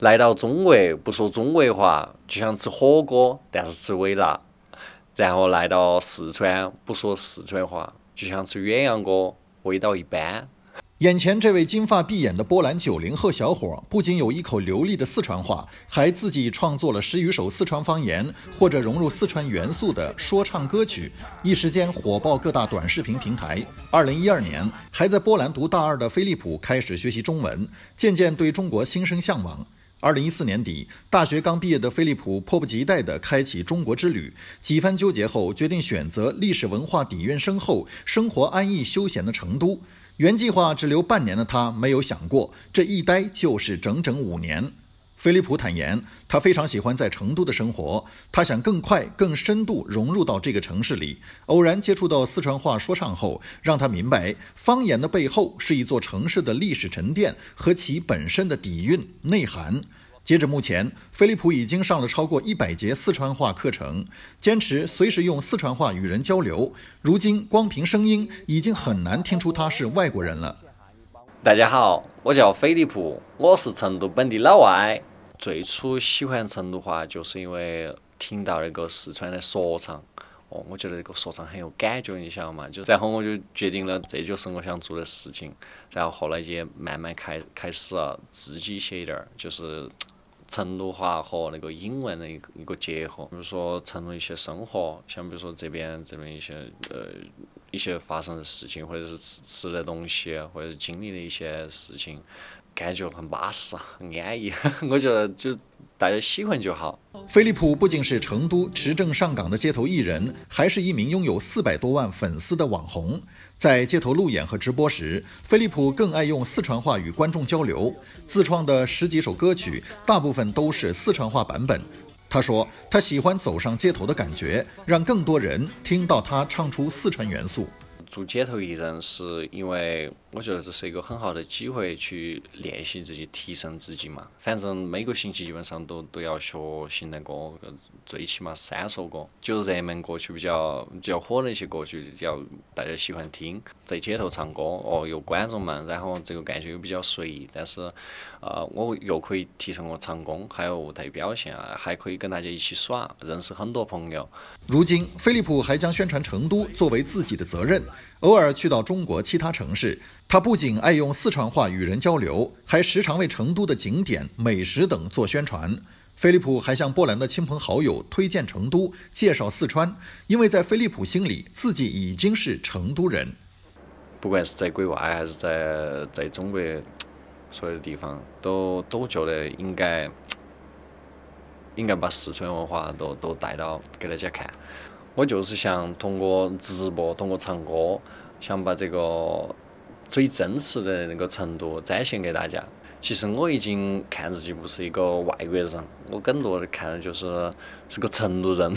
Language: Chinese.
来到中国不说中国话，就想吃火锅，但是吃微辣；然后来到四川不说四川话，就想吃鸳鸯锅，味道一般。眼前这位金发碧眼的波兰九零后小伙，不仅有一口流利的四川话，还自己创作了十余首四川方言或者融入四川元素的说唱歌曲，一时间火爆各大短视频平台。二零一二年，还在波兰读大二的菲利普开始学习中文，渐渐对中国心生向往。二零一四年底，大学刚毕业的菲利普迫不及待地开启中国之旅。几番纠结后，决定选择历史文化底蕴深厚、生活安逸休闲的成都。原计划只留半年的他，没有想过这一待就是整整五年。菲利普坦言，他非常喜欢在成都的生活，他想更快、更深度融入到这个城市里。偶然接触到四川话说唱后，让他明白方言的背后是一座城市的历史沉淀和其本身的底蕴内涵。截至目前，菲利普已经上了超过一百节四川话课程，坚持随时用四川话与人交流。如今，光凭声音已经很难听出他是外国人了。大家好，我叫菲利普，我是成都本地老外。最初喜欢成都话，就是因为听到那个四川的说唱，哦，我觉得那个说唱很有感觉，你晓得嘛？就然后我就决定了，这就是我想做的事情。然后后来也慢慢开开始自己写一点儿，就是。成都话和那个英文的一个一个结合，比如说成都一些生活，像比如说这边这边一些呃一些发生的事情，或者是吃吃的东西，或者是经历的一些事情。感觉很巴适，很安逸。我觉得就大家喜欢就好。飞利浦不仅是成都持证上岗的街头艺人，还是一名拥有四百多万粉丝的网红。在街头路演和直播时，飞利浦更爱用四川话与观众交流。自创的十几首歌曲，大部分都是四川话版本。他说，他喜欢走上街头的感觉，让更多人听到他唱出四川元素。做街头艺人是因为我觉得这是一个很好的机会去练习自己、提升自己嘛。反正每个星期基本上都都要学新的歌，最起码三首歌，就热门歌曲比较、比较火的一些歌曲，要大家喜欢听。在街头唱歌，哦，有观众们，然后这个感觉又比较随意，但是，呃，我又可以提升我唱功，还有舞台表现，啊，还可以跟大家一起耍，认识很多朋友。如今，飞利浦还将宣传成都作为自己的责任。偶尔去到中国其他城市，他不仅爱用四川话与人交流，还时常为成都的景点、美食等做宣传。飞利浦还向波兰的亲朋好友推荐成都，介绍四川，因为在飞利浦心里，自己已经是成都人。不管是在国外还是在在中国，所有的地方都都觉得应该应该把四川文化都都带到给大家看。我就是想通过直播，通过唱歌，想把这个最真实的那个成都展现给大家。其实我已经看自己不是一个外国人，我更多的看的就是是个成都人。